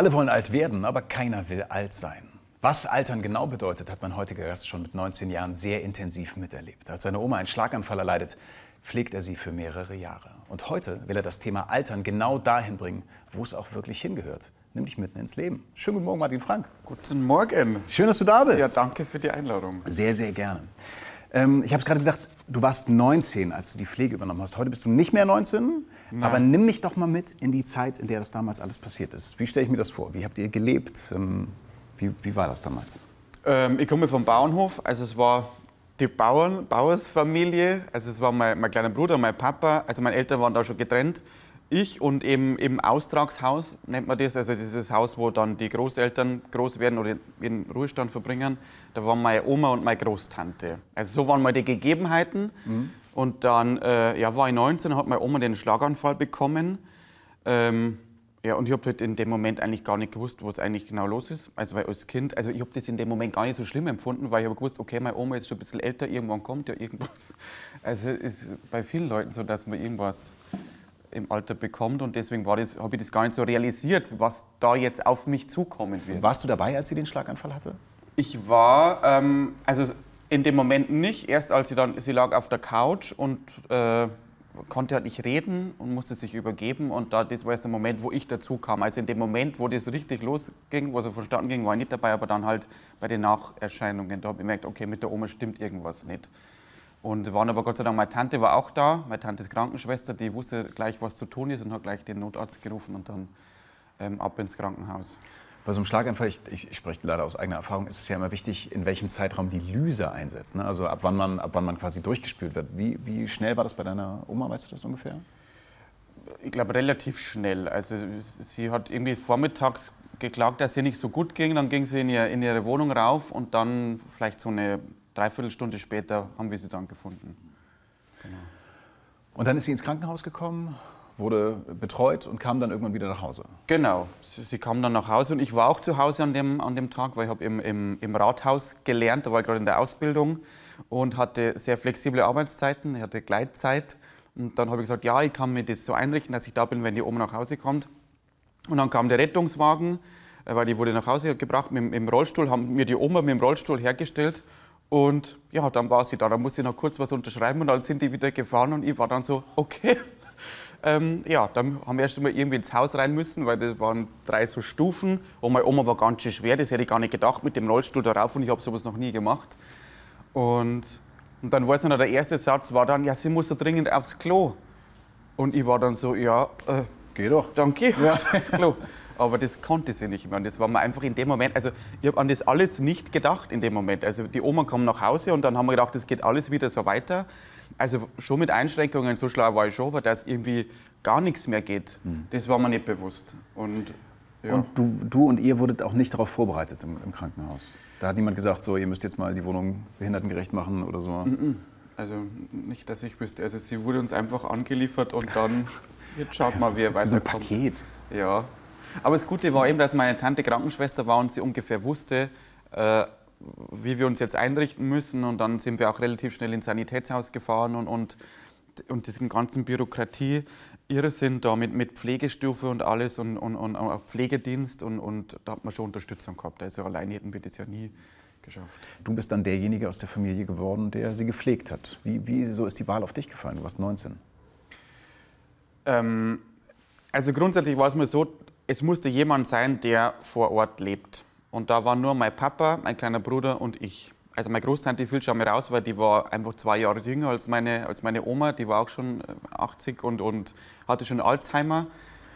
Alle wollen alt werden, aber keiner will alt sein. Was Altern genau bedeutet, hat mein heutiger Gast schon mit 19 Jahren sehr intensiv miterlebt. Als seine Oma einen Schlaganfall erleidet, pflegt er sie für mehrere Jahre. Und heute will er das Thema Altern genau dahin bringen, wo es auch wirklich hingehört, nämlich mitten ins Leben. Schönen guten Morgen, Martin Frank. Guten Morgen. Schön, dass du da bist. Ja, danke für die Einladung. Sehr, sehr gerne. Ähm, ich habe es gerade gesagt, du warst 19, als du die Pflege übernommen hast. Heute bist du nicht mehr 19, Nein. aber nimm mich doch mal mit in die Zeit, in der das damals alles passiert ist. Wie stelle ich mir das vor? Wie habt ihr gelebt? Ähm, wie, wie, war das damals? Ähm, ich komme vom Bauernhof, also es war die Bauern, Bauersfamilie, also es war mein, mein kleiner Bruder, mein Papa, also meine Eltern waren da schon getrennt ich und eben im Austragshaus nennt man das, also das ist das Haus, wo dann die Großeltern groß werden oder ihren Ruhestand verbringen. Da waren meine Oma und meine Großtante. Also so waren mal die Gegebenheiten. Mhm. Und dann äh, ja, war ich 19, hat meine Oma den Schlaganfall bekommen. Ähm, ja, und ich habe halt in dem Moment eigentlich gar nicht gewusst, was eigentlich genau los ist. Also weil als Kind, also ich habe das in dem Moment gar nicht so schlimm empfunden, weil ich habe gewusst, okay, meine Oma ist schon ein bisschen älter, irgendwann kommt ja irgendwas. Also es ist bei vielen Leuten so, dass man irgendwas im Alter bekommt. Und deswegen habe ich das gar nicht so realisiert, was da jetzt auf mich zukommen wird. Warst du dabei, als sie den Schlaganfall hatte? Ich war, ähm, also in dem Moment nicht. Erst als sie dann, sie lag auf der Couch und äh, konnte halt nicht reden und musste sich übergeben. Und da, das war erst der Moment, wo ich dazu kam. Also in dem Moment, wo das richtig losging, wo es so vonstatten ging, war ich nicht dabei, aber dann halt bei den Nacherscheinungen, da habe ich gemerkt, okay, mit der Oma stimmt irgendwas nicht. Und waren aber Gott sei Dank, meine Tante war auch da, meine Tante ist Krankenschwester, die wusste gleich, was zu tun ist und hat gleich den Notarzt gerufen und dann ähm, ab ins Krankenhaus. Bei so einem Schlaganfall, ich, ich, spreche leider aus eigener Erfahrung, ist es ja immer wichtig, in welchem Zeitraum die Lyse einsetzt. Ne? Also ab wann, man, ab wann man quasi durchgespült wird. Wie, wie schnell war das bei deiner Oma, weißt du das ungefähr? Ich glaube, relativ schnell. Also sie hat irgendwie vormittags geklagt, dass es ihr nicht so gut ging. Dann ging sie in, ihr, in ihre Wohnung rauf und dann vielleicht so eine dreiviertel Stunde später haben wir sie dann gefunden. Genau. Und dann ist sie ins Krankenhaus gekommen, wurde betreut und kam dann irgendwann wieder nach Hause. Genau, sie, sie kam dann nach Hause und ich war auch zu Hause an dem, an dem Tag, weil ich habe im, im, im Rathaus gelernt, da war ich gerade in der Ausbildung und hatte sehr flexible Arbeitszeiten, ich hatte Gleitzeit. Und dann habe ich gesagt, ja, ich kann mir das so einrichten, dass ich da bin, wenn die Oma nach Hause kommt. Und dann kam der Rettungswagen, äh, weil die wurde nach Hause gebracht mit, mit dem Rollstuhl, haben mir die Oma mit dem Rollstuhl hergestellt und ja, dann war sie da. Dann musste ich noch kurz was unterschreiben und dann sind die wieder gefahren und ich war dann so, okay. Ähm, ja, dann haben wir erst einmal irgendwie ins Haus rein müssen, weil das waren drei so Stufen. Und meine Oma war ganz schön schwer, das hätte ich gar nicht gedacht, mit dem Rollstuhl darauf und ich habe sowas noch nie gemacht. Und, und dann war es noch, der erste Satz war dann, ja, sie muss so dringend aufs Klo. Und ich war dann so, ja, äh, geh doch. Dann geh ja. aufs Klo. aber das konnte sie nicht mehr. Und das war mir einfach in dem Moment, also ich habe an das alles nicht gedacht in dem Moment. Also die Oma kam nach Hause und dann haben wir gedacht, das geht alles wieder so weiter. Also schon mit Einschränkungen, so schlau war ich schon, aber dass irgendwie gar nichts mehr geht, mhm. das war mir nicht bewusst. Und, ja. und du, du, und ihr wurdet auch nicht darauf vorbereitet im, im, Krankenhaus? Da hat niemand gesagt, so, ihr müsst jetzt mal die Wohnung behindertengerecht machen oder so? Mhm. Also nicht, dass ich wüsste. Also sie wurde uns einfach angeliefert und dann, jetzt schaut mal, wie er weiterkommt. So ein Paket. Ja, aber das Gute war eben, dass meine Tante Krankenschwester war und sie ungefähr wusste, äh, wie wir uns jetzt einrichten müssen. Und dann sind wir auch relativ schnell ins Sanitätshaus gefahren und, und, und diesen ganzen Bürokratie. Irrsinn da mit, mit Pflegestufe und alles und, und, und auch Pflegedienst und, und da hat man schon Unterstützung gehabt. Also allein hätten wir das ja nie geschafft. Du bist dann derjenige aus der Familie geworden, der sie gepflegt hat. Wie, wie so ist die Wahl auf dich gefallen? Du warst 19. Ähm, also grundsätzlich war es mir so, es musste jemand sein, der vor Ort lebt. Und da waren nur mein Papa, mein kleiner Bruder und ich. Also meine Großtante fiel schon mal raus, weil die war einfach zwei Jahre jünger als meine, als meine Oma. Die war auch schon 80 äh, und, und hatte schon Alzheimer.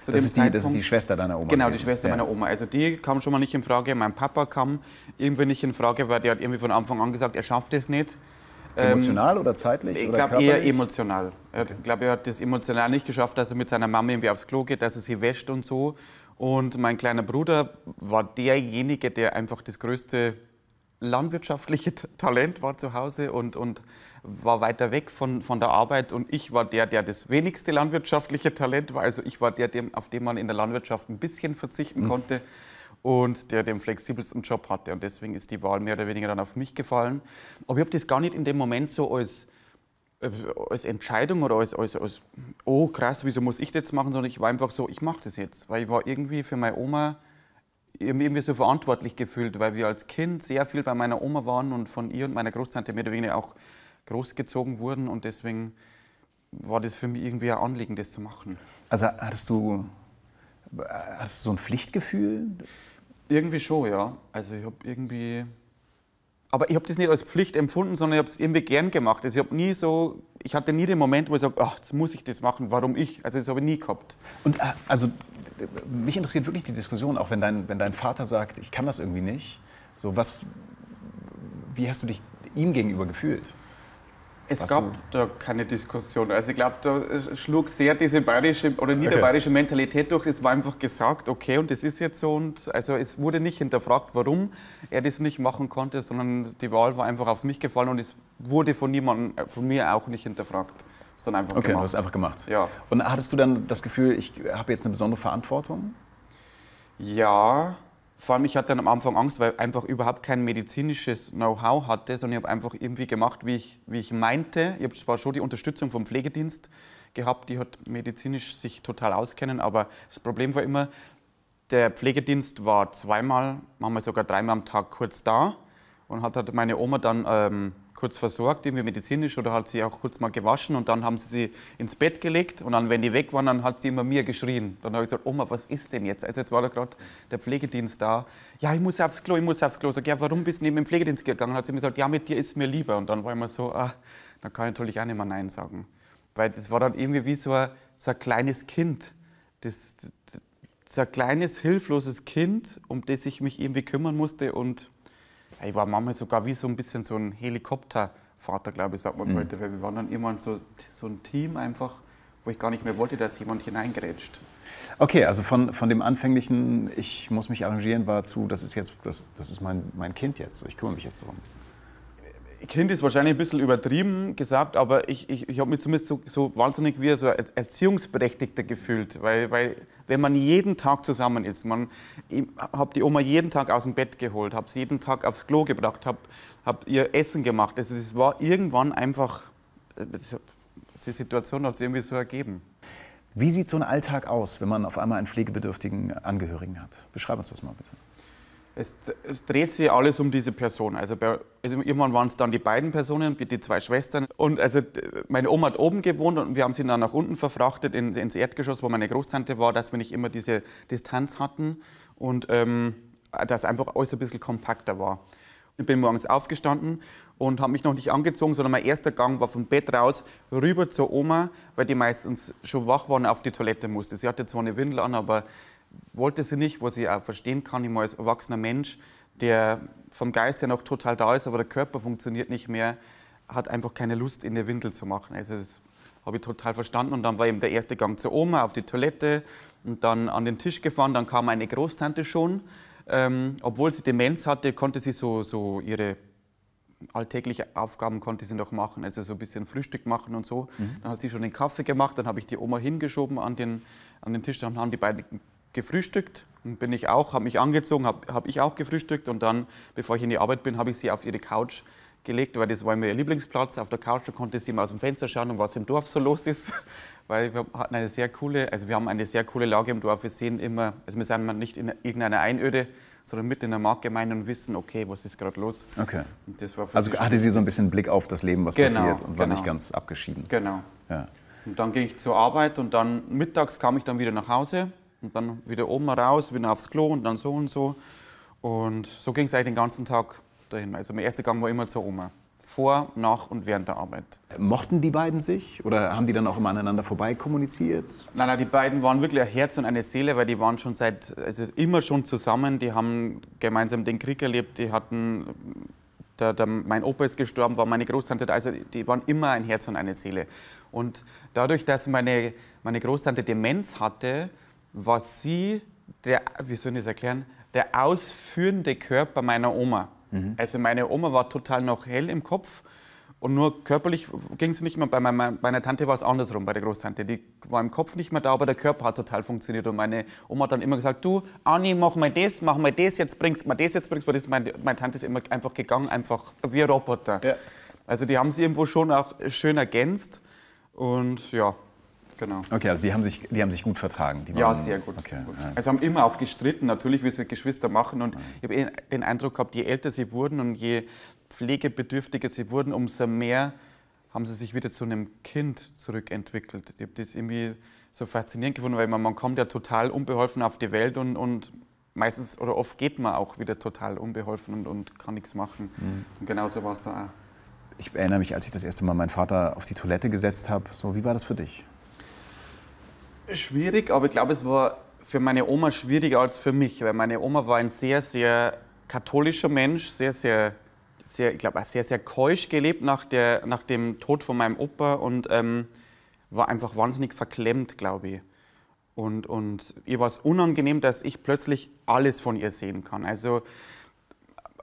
Zu das, ist die, das ist die Schwester deiner Oma. Genau, die Schwester ja. meiner Oma. Also die kam schon mal nicht in Frage. Mein Papa kam irgendwie nicht in Frage, weil der hat irgendwie von Anfang an gesagt, er schafft es nicht. Ähm, emotional oder zeitlich? Ich glaube eher emotional. Okay. Ich glaube, er hat das emotional nicht geschafft, dass er mit seiner Mama irgendwie aufs Klo geht, dass er sie wäscht und so. Und mein kleiner Bruder war derjenige, der einfach das größte landwirtschaftliche Talent war zu Hause und, und war weiter weg von, von der Arbeit. Und ich war der, der das wenigste landwirtschaftliche Talent war. Also ich war der, dem, auf den man in der Landwirtschaft ein bisschen verzichten mhm. konnte und der den flexibelsten Job hatte. Und deswegen ist die Wahl mehr oder weniger dann auf mich gefallen. Aber ich habe das gar nicht in dem Moment so als als Entscheidung oder als, als, als, oh krass, wieso muss ich das jetzt machen, sondern ich war einfach so, ich mache das jetzt. Weil ich war irgendwie für meine Oma irgendwie so verantwortlich gefühlt, weil wir als Kind sehr viel bei meiner Oma waren und von ihr und meiner Großtante mehr oder weniger auch großgezogen wurden und deswegen war das für mich irgendwie ein Anliegen, das zu machen. Also hattest du, hattest du so ein Pflichtgefühl? Irgendwie schon, ja. Also ich habe irgendwie aber ich habe das nicht als Pflicht empfunden, sondern ich habe es irgendwie gern gemacht. Also ich habe nie so, ich hatte nie den Moment, wo ich sage, ach, jetzt muss ich das machen, warum ich? Also das habe ich nie gehabt. Und äh, also mich interessiert wirklich die Diskussion, auch wenn dein, wenn dein Vater sagt, ich kann das irgendwie nicht. So was, wie hast du dich ihm gegenüber gefühlt? Es gab da keine Diskussion. Also ich glaube, da äh, schlug sehr diese bayerische oder niederbayerische okay. Mentalität durch. Es war einfach gesagt, okay, und das ist jetzt so. Und also es wurde nicht hinterfragt, warum er das nicht machen konnte, sondern die Wahl war einfach auf mich gefallen und es wurde von niemandem, äh, von mir auch nicht hinterfragt. Sondern einfach okay, gemacht. du hast einfach gemacht. Ja. Und hattest du dann das Gefühl, ich habe jetzt eine besondere Verantwortung? Ja, vor allem ich hatte dann am Anfang Angst, weil ich einfach überhaupt kein medizinisches Know-how hatte, sondern ich habe einfach irgendwie gemacht, wie ich, wie ich meinte. Ich habe zwar schon die Unterstützung vom Pflegedienst gehabt, die hat medizinisch sich total auskennen, aber das Problem war immer, der Pflegedienst war zweimal, manchmal sogar dreimal am Tag kurz da und hat meine Oma dann ähm, kurz versorgt, irgendwie medizinisch oder hat sie auch kurz mal gewaschen und dann haben sie sie ins Bett gelegt und dann, wenn die weg waren, dann hat sie immer mir geschrien. Dann habe ich gesagt, Oma, was ist denn jetzt? Also jetzt war da gerade der Pflegedienst da. Ja, ich muss aufs Klo, ich muss aufs Klo. Sag, ja, warum bist du neben dem Pflegedienst gegangen? Dann Hat sie mir gesagt, ja, mit dir ist mir lieber. Und dann war ich immer so, ah, dann kann ich natürlich auch nicht mehr Nein sagen. Weil das war dann irgendwie wie so ein, so ein kleines Kind. Das, das, so ein kleines, hilfloses Kind, um das ich mich irgendwie kümmern musste und ich war manchmal sogar wie so ein bisschen so ein Helikoptervater, glaube ich, sagt man mhm. heute, weil wir waren dann immer so, so ein Team einfach, wo ich gar nicht mehr wollte, dass jemand hineingrätscht. Okay, also von, von dem anfänglichen, ich muss mich arrangieren, war zu, das ist jetzt, das, das ist mein, mein Kind jetzt, ich kümmere mich jetzt darum. Kind ist wahrscheinlich ein bisschen übertrieben gesagt, aber ich, ich, ich habe mich zumindest so, so wahnsinnig wie so Erziehungsberechtigter gefühlt, weil, weil wenn man jeden Tag zusammen ist, man habe die Oma jeden Tag aus dem Bett geholt, habe sie jeden Tag aufs Klo gebracht, habe hab ihr Essen gemacht. Also es war irgendwann einfach, die Situation hat sich irgendwie so ergeben. Wie sieht so ein Alltag aus, wenn man auf einmal einen pflegebedürftigen Angehörigen hat? Beschreib uns das mal bitte es dreht sich alles um diese Person. Also, bei, also irgendwann waren es dann die beiden Personen, die zwei Schwestern. Und also meine Oma hat oben gewohnt und wir haben sie dann nach unten verfrachtet in, ins Erdgeschoss, wo meine Großtante war, dass wir nicht immer diese Distanz hatten und ähm, dass einfach alles ein bisschen kompakter war. Ich bin morgens aufgestanden und habe mich noch nicht angezogen, sondern mein erster Gang war vom Bett raus rüber zur Oma, weil die meistens schon wach waren und auf die Toilette musste. Sie hatte zwar eine Windel an, aber wollte sie nicht, was ich auch verstehen kann, immer als erwachsener Mensch, der vom Geist her noch total da ist, aber der Körper funktioniert nicht mehr, hat einfach keine Lust, in der Windel zu machen. Also das habe ich total verstanden. Und dann war eben der erste Gang zur Oma, auf die Toilette und dann an den Tisch gefahren. Dann kam meine Großtante schon. Ähm, obwohl sie Demenz hatte, konnte sie so, so ihre alltägliche Aufgaben konnte sie noch machen, also so ein bisschen Frühstück machen und so. Mhm. Dann hat sie schon den Kaffee gemacht, dann habe ich die Oma hingeschoben an den, an den Tisch, dann haben die beiden gefrühstückt und bin ich auch, habe mich angezogen, habe hab ich auch gefrühstückt und dann, bevor ich in die Arbeit bin, habe ich sie auf ihre Couch gelegt, weil das war immer ihr Lieblingsplatz auf der Couch, da konnte sie mal aus dem Fenster schauen und was im Dorf so los ist, weil wir hatten eine sehr coole, also wir haben eine sehr coole Lage im Dorf, wir sehen immer, also wir sind nicht in irgendeiner Einöde, sondern mit in der Marktgemeinde und wissen, okay, was ist gerade los. Okay. also hatte sie so ein bisschen Blick auf das Leben, was genau, passiert und war nicht genau. ganz abgeschieden. Genau. Ja. Und dann ging ich zur Arbeit und dann mittags kam ich dann wieder nach Hause und dann wieder oben raus, wieder aufs Klo und dann so und so. Und so ging es eigentlich den ganzen Tag dahin. Also mein erster Gang war immer zur Oma. Vor, nach und während der Arbeit. Mochten die beiden sich oder haben die dann auch immer aneinander vorbei kommuniziert? Nein, nein, die beiden waren wirklich ein Herz und eine Seele, weil die waren schon seit, es ist immer schon zusammen. Die haben gemeinsam den Krieg erlebt, die hatten, der, der, mein Opa ist gestorben, war meine Großtante, also die waren immer ein Herz und eine Seele. Und dadurch, dass meine, meine Großtante Demenz hatte, was sie, der, wie soll ich das erklären, der ausführende Körper meiner Oma. Mhm. Also meine Oma war total noch hell im Kopf und nur körperlich ging es nicht mehr. Bei meiner, meiner Tante war es andersrum, bei der Großtante. Die war im Kopf nicht mehr da, aber der Körper hat total funktioniert. Und meine Oma hat dann immer gesagt, du, Anni, mach mal das, mach mal das, jetzt bringst du mal das, jetzt bringst du mal das. Meine, meine Tante ist immer einfach gegangen, einfach wie ein Roboter. Ja. Also die haben sie irgendwo schon auch schön ergänzt. Und ja, Genau. Okay, also die haben sich, die haben sich gut vertragen. ja, sehr gut. Okay. gut. Also haben immer auch gestritten, natürlich, wie es Geschwister machen. Und ich habe eh den Eindruck gehabt, je älter sie wurden und je pflegebedürftiger sie wurden, umso mehr haben sie sich wieder zu einem Kind zurückentwickelt. Ich habe das irgendwie so faszinierend gefunden, weil man, man kommt ja total unbeholfen auf die Welt und, und meistens oder oft geht man auch wieder total unbeholfen und, und kann nichts machen. Mhm. Und genauso war es da auch. Ich erinnere mich, als ich das erste Mal meinen Vater auf die Toilette gesetzt habe, so wie war das für dich? schwierig, aber ich glaube, es war für meine Oma schwieriger als für mich, weil meine Oma war ein sehr, sehr katholischer Mensch, sehr, sehr, sehr ich glaube, auch sehr, sehr keusch gelebt nach, der, nach dem Tod von meinem Opa und ähm, war einfach wahnsinnig verklemmt, glaube ich. Und, und ihr war es unangenehm, dass ich plötzlich alles von ihr sehen kann. Also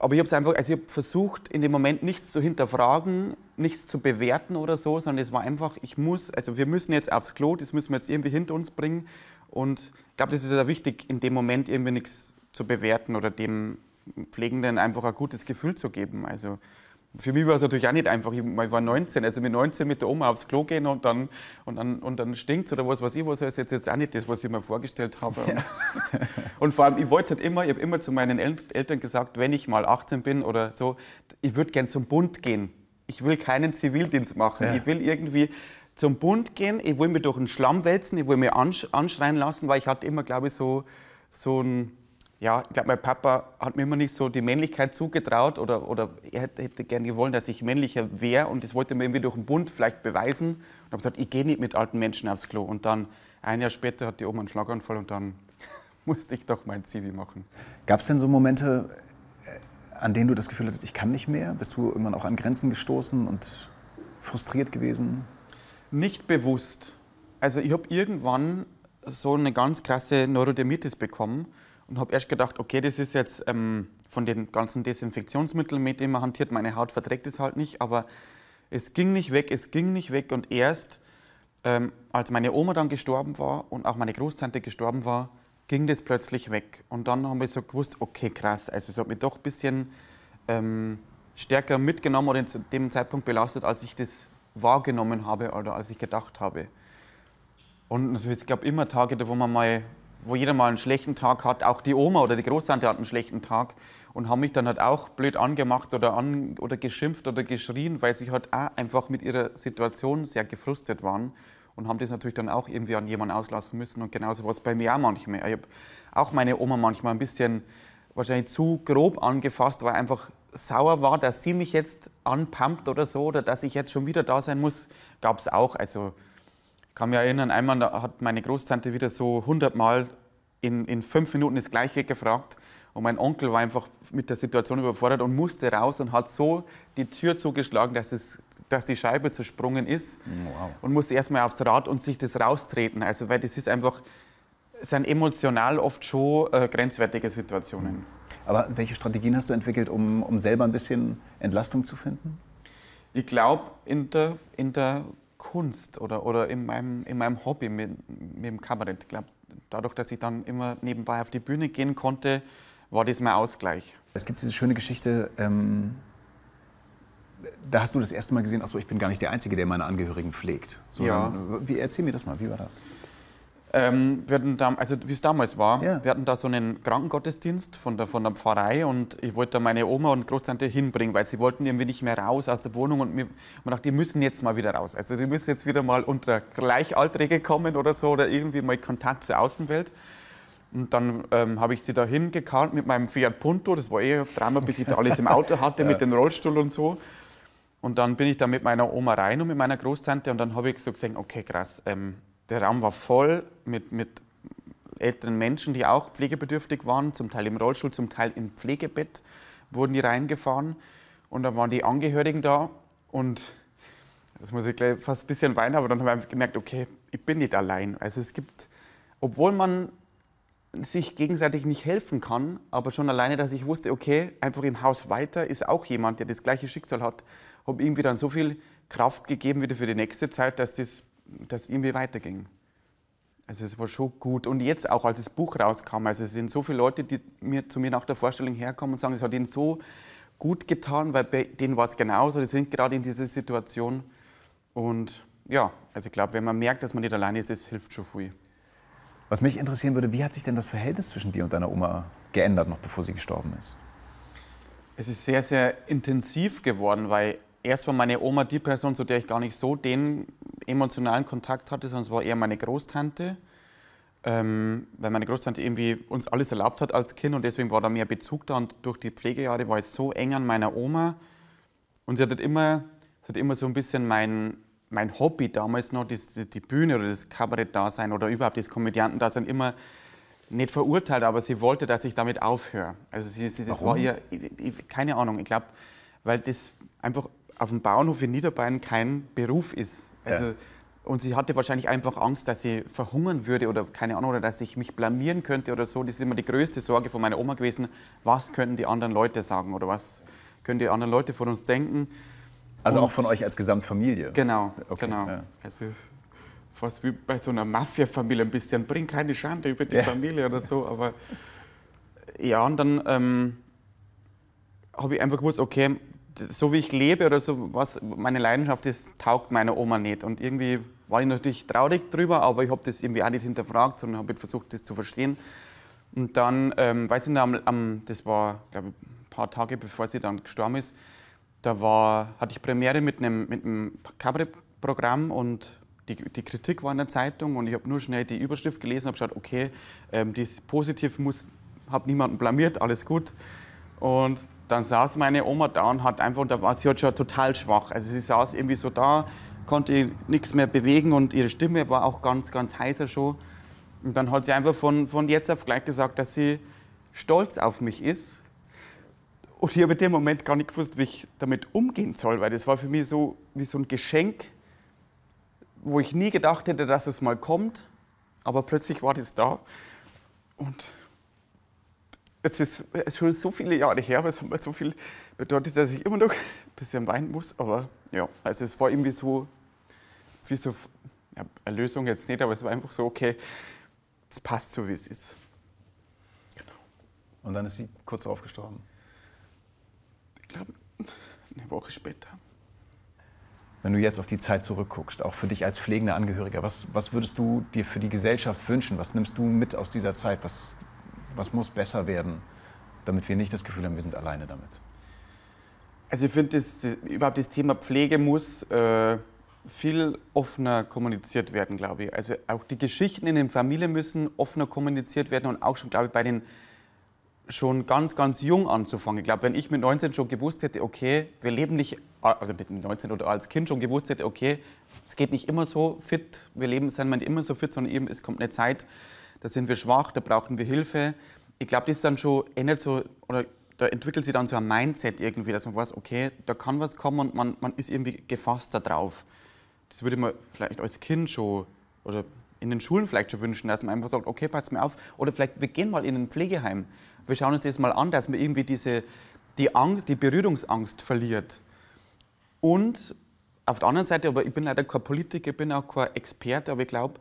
aber ich habe einfach, also ich habe versucht, in dem Moment nichts zu hinterfragen, nichts zu bewerten oder so, sondern es war einfach, ich muss, also wir müssen jetzt aufs Klo, das müssen wir jetzt irgendwie hinter uns bringen. Und ich glaube, das ist ja wichtig, in dem Moment irgendwie nichts zu bewerten oder dem Pflegenden einfach ein gutes Gefühl zu geben. Also für mich war es natürlich auch nicht einfach. Ich, war 19, also mit 19 mit der Oma aufs Klo gehen und dann, und dann, und dann stinkt es oder was weiß ich, was ist jetzt, jetzt auch nicht das, was ich mir vorgestellt habe. Ja. Und vor allem, ich wollte halt immer, ich habe immer zu meinen Eltern gesagt, wenn ich mal 18 bin oder so, ich würde gern zum Bund gehen. Ich will keinen Zivildienst machen. Ja. Ich will irgendwie zum Bund gehen, ich will mich durch den Schlamm wälzen, ich will mir anschreien lassen, weil ich hatte immer, glaube ich, so, so ein ja, ich glaube, mein Papa hat mir immer nicht so die Männlichkeit zugetraut oder, oder er hätte, gerne gewollt, dass ich männlicher wäre und das wollte mir irgendwie durch den Bund vielleicht beweisen. Und habe gesagt, ich gehe nicht mit alten Menschen aufs Klo. Und dann ein Jahr später hat die Oma einen Schlaganfall und dann musste ich doch mein Zivi machen. Gab es denn so Momente, äh, an denen du das Gefühl hattest, ich kann nicht mehr? Bist du irgendwann auch an Grenzen gestoßen und frustriert gewesen? Nicht bewusst. Also ich habe irgendwann so eine ganz krasse Neurodermitis bekommen und habe erst gedacht, okay, das ist jetzt ähm, von den ganzen Desinfektionsmitteln, mit denen man hantiert, meine Haut verträgt es halt nicht, aber es ging nicht weg, es ging nicht weg und erst ähm, als meine Oma dann gestorben war und auch meine Großtante gestorben war, ging das plötzlich weg. Und dann haben wir so gewusst, okay, krass, also es hat mich doch ein bisschen ähm, stärker mitgenommen oder zu dem Zeitpunkt belastet, als ich das wahrgenommen habe oder als ich gedacht habe. Und also es gab immer Tage, wo man mal wo jeder mal einen schlechten Tag hat, auch die Oma oder die Großtante hat einen schlechten Tag und haben mich dann halt auch blöd angemacht oder, an, oder geschimpft oder geschrien, weil sie halt auch einfach mit ihrer Situation sehr gefrustet waren und haben das natürlich dann auch irgendwie an jemanden auslassen müssen und genauso war es bei mir auch manchmal. Ich habe auch meine Oma manchmal ein bisschen wahrscheinlich zu grob angefasst, weil einfach sauer war, dass sie mich jetzt anpumpt oder so oder dass ich jetzt schon wieder da sein muss, gab es auch. Also kann mich erinnern, einmal hat meine Großtante wieder so 100 Mal in, in fünf Minuten das Gleiche gefragt. Und mein Onkel war einfach mit der Situation überfordert und musste raus und hat so die Tür zugeschlagen, dass, es, dass die Scheibe zersprungen ist. Wow. Und musste erstmal aufs Rad und sich das raustreten. Also, weil das ist einfach, sind emotional oft schon äh, grenzwertige Situationen. Mhm. Aber welche Strategien hast du entwickelt, um, um selber ein bisschen Entlastung zu finden? Ich glaube, in der, in der Kunst oder, oder in, meinem, in meinem Hobby mit, mit dem Kabarett. Ich glaube, dadurch, dass ich dann immer nebenbei auf die Bühne gehen konnte, war das mein Ausgleich. Es gibt diese schöne Geschichte, ähm, da hast du das erste Mal gesehen, achso, ich bin gar nicht der Einzige, der meine Angehörigen pflegt. So, ja. Dann, wie, erzähl mir das mal, wie war das? Ähm, wir da, also wie es damals war, ja. wir hatten da so einen Krankengottesdienst von der, von der Pfarrei und ich wollte da meine Oma und Großtante hinbringen, weil sie wollten irgendwie nicht mehr raus aus der Wohnung und mir man dachte, die müssen jetzt mal wieder raus. Also die müssen jetzt wieder mal unter Gleichaltrige kommen oder so oder irgendwie mal Kontakt zur Außenwelt. Und dann ähm, habe ich sie da hingekarrt mit meinem Fiat Punto, das war eh ein Drama, bis ich da alles im Auto hatte ja. mit dem Rollstuhl und so. Und dann bin ich da mit meiner Oma rein und mit meiner Großtante und dann habe ich so gesehen, okay krass, ähm, der Raum war voll mit, mit älteren Menschen, die auch pflegebedürftig waren, zum Teil im Rollstuhl, zum Teil im Pflegebett wurden die reingefahren. Und dann waren die Angehörigen da und das muss ich gleich fast ein bisschen weinen, aber dann habe ich gemerkt, okay, ich bin nicht allein. Also es gibt, obwohl man sich gegenseitig nicht helfen kann, aber schon alleine, dass ich wusste, okay, einfach im Haus weiter ist auch jemand, der das gleiche Schicksal hat, habe irgendwie dann so viel Kraft gegeben wieder für die nächste Zeit, dass das das irgendwie weiterging. Also es war schon gut. Und jetzt auch, als das Buch rauskam, also es sind so viele Leute, die mir, zu mir nach der Vorstellung herkommen und sagen, es hat ihnen so gut getan, weil bei denen war es genauso, die sind gerade in dieser Situation. Und ja, also ich glaube, wenn man merkt, dass man nicht alleine ist, es hilft schon viel. Was mich interessieren würde, wie hat sich denn das Verhältnis zwischen dir und deiner Oma geändert, noch bevor sie gestorben ist? Es ist sehr, sehr intensiv geworden, weil erst war meine Oma die Person, zu der ich gar nicht so den emotionalen Kontakt hatte, sondern es war eher meine Großtante. Ähm, weil meine Großtante irgendwie uns alles erlaubt hat als Kind und deswegen war da mehr Bezug da und durch die Pflegejahre war ich so eng an meiner Oma und sie hat halt immer, sie hat immer so ein bisschen mein, mein Hobby damals noch, die, die, Bühne oder das Kabarett-Dasein oder überhaupt das Komödiantendasein immer nicht verurteilt, aber sie wollte, dass ich damit aufhöre. Also sie, sie das Warum? war ihr, ich, ich, keine Ahnung, ich glaube, weil das einfach auf dem Bauernhof in Niederbayern kein Beruf ist. Also, ja. Und sie hatte wahrscheinlich einfach Angst, dass sie verhungern würde oder keine Ahnung, oder dass ich mich blamieren könnte oder so. Das ist immer die größte Sorge von meiner Oma gewesen. Was könnten die anderen Leute sagen oder was können die anderen Leute von uns denken? Also und auch von euch als Gesamtfamilie? Genau, okay, genau. Ja. Es ist fast wie bei so einer Mafia-Familie ein bisschen. Bring keine Schande über die ja. Familie oder so, aber ja, und dann ähm, habe ich einfach gewusst, okay, so wie ich lebe oder so, was meine Leidenschaft ist, taugt meiner Oma nicht. Und irgendwie war ich natürlich traurig drüber, aber ich habe das irgendwie auch nicht hinterfragt, sondern habe halt versucht, das zu verstehen. Und dann, ähm, weiß ich nicht, am, das war, glaube ich, ein paar Tage bevor sie dann gestorben ist, da war, hatte ich Premiere mit einem, mit einem Cabaret-Programm und die, die, Kritik war in der Zeitung und ich habe nur schnell die Überschrift gelesen, und habe geschaut, okay, ähm, die ist positiv, muss, habe niemanden blamiert, alles gut. Und dann saß meine Oma da und hat einfach, und da war sie halt schon total schwach. Also sie saß irgendwie so da, konnte nichts mehr bewegen und ihre Stimme war auch ganz, ganz heißer schon. Und dann hat sie einfach von, von jetzt auf gleich gesagt, dass sie stolz auf mich ist. Und ich habe in dem Moment gar nicht gewusst, wie ich damit umgehen soll, weil das war für mich so wie so ein Geschenk, wo ich nie gedacht hätte, dass es mal kommt. Aber plötzlich war das da. Und es ist schon so viele Jahre her, aber es hat mir so viel bedeutet, dass ich immer noch ein bisschen weinen muss. Aber ja, also es war irgendwie so, wie so ja, eine Lösung jetzt nicht, aber es war einfach so, okay, es passt so, wie es ist. Und dann ist sie kurz aufgestorben? Ich glaube, eine Woche später. Wenn du jetzt auf die Zeit zurückguckst, auch für dich als pflegender Angehöriger, was, was würdest du dir für die Gesellschaft wünschen? Was nimmst du mit aus dieser Zeit? Was was muss besser werden, damit wir nicht das Gefühl haben, wir sind alleine damit? Also ich finde, überhaupt das Thema Pflege muss äh, viel offener kommuniziert werden, glaube ich. Also auch die Geschichten in den Familien müssen offener kommuniziert werden und auch schon, glaube ich, bei den schon ganz, ganz jung anzufangen. Ich glaube, wenn ich mit 19 schon gewusst hätte, okay, wir leben nicht, also mit 19 oder als Kind schon gewusst hätte, okay, es geht nicht immer so fit, wir leben, sind wir nicht immer so fit, sondern eben, es kommt eine Zeit, da sind wir schwach, da brauchen wir Hilfe. Ich glaube, das dann schon ändert eh so, oder da entwickelt sich dann so ein Mindset irgendwie, dass man weiß, okay, da kann was kommen und man, man ist irgendwie gefasster drauf. Das würde man vielleicht als Kind schon oder in den Schulen vielleicht schon wünschen, dass man einfach sagt, okay, passt mir auf. Oder vielleicht, wir gehen mal in ein Pflegeheim. Wir schauen uns das mal an, dass man irgendwie diese, die Angst, die Berührungsangst verliert. Und auf der anderen Seite, aber ich bin leider kein Politiker, ich bin auch kein Experte, aber ich glaube,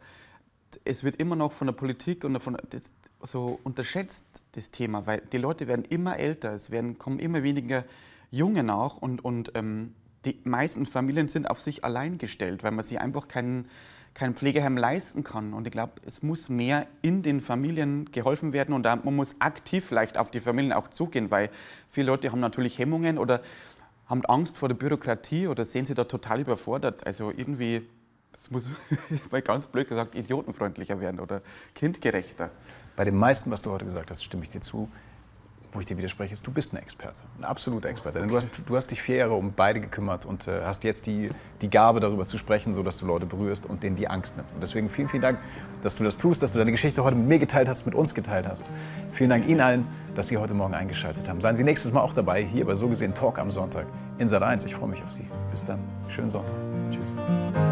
es wird immer noch von der Politik und von das, so unterschätzt das Thema, weil die Leute werden immer älter, es werden, kommen immer weniger Junge nach und, und ähm, die meisten Familien sind auf sich allein gestellt, weil man sich einfach keinen kein Pflegeheim leisten kann. Und ich glaube, es muss mehr in den Familien geholfen werden und da, man muss aktiv vielleicht auf die Familien auch zugehen, weil viele Leute haben natürlich Hemmungen oder haben Angst vor der Bürokratie oder sehen sich da total überfordert. Also irgendwie das muss mal ganz blöd gesagt idiotenfreundlicher werden oder kindgerechter. Bei dem meisten, was du heute gesagt hast, stimme ich dir zu. Wo ich dir widerspreche, ist, du bist ein Experte, ein absoluter Experte. Denn du, hast, du hast dich vier Jahre um beide gekümmert und äh, hast jetzt die, die Gabe, darüber zu sprechen, sodass du Leute berührst und denen die Angst nimmst. Und deswegen vielen, vielen Dank, dass du das tust, dass du deine Geschichte heute mit mir geteilt hast, mit uns geteilt hast. Vielen Dank Ihnen allen, dass Sie heute Morgen eingeschaltet haben. Seien Sie nächstes Mal auch dabei, hier bei So gesehen Talk am Sonntag in Sat 1. Ich freue mich auf Sie. Bis dann. Schönen Sonntag. Tschüss.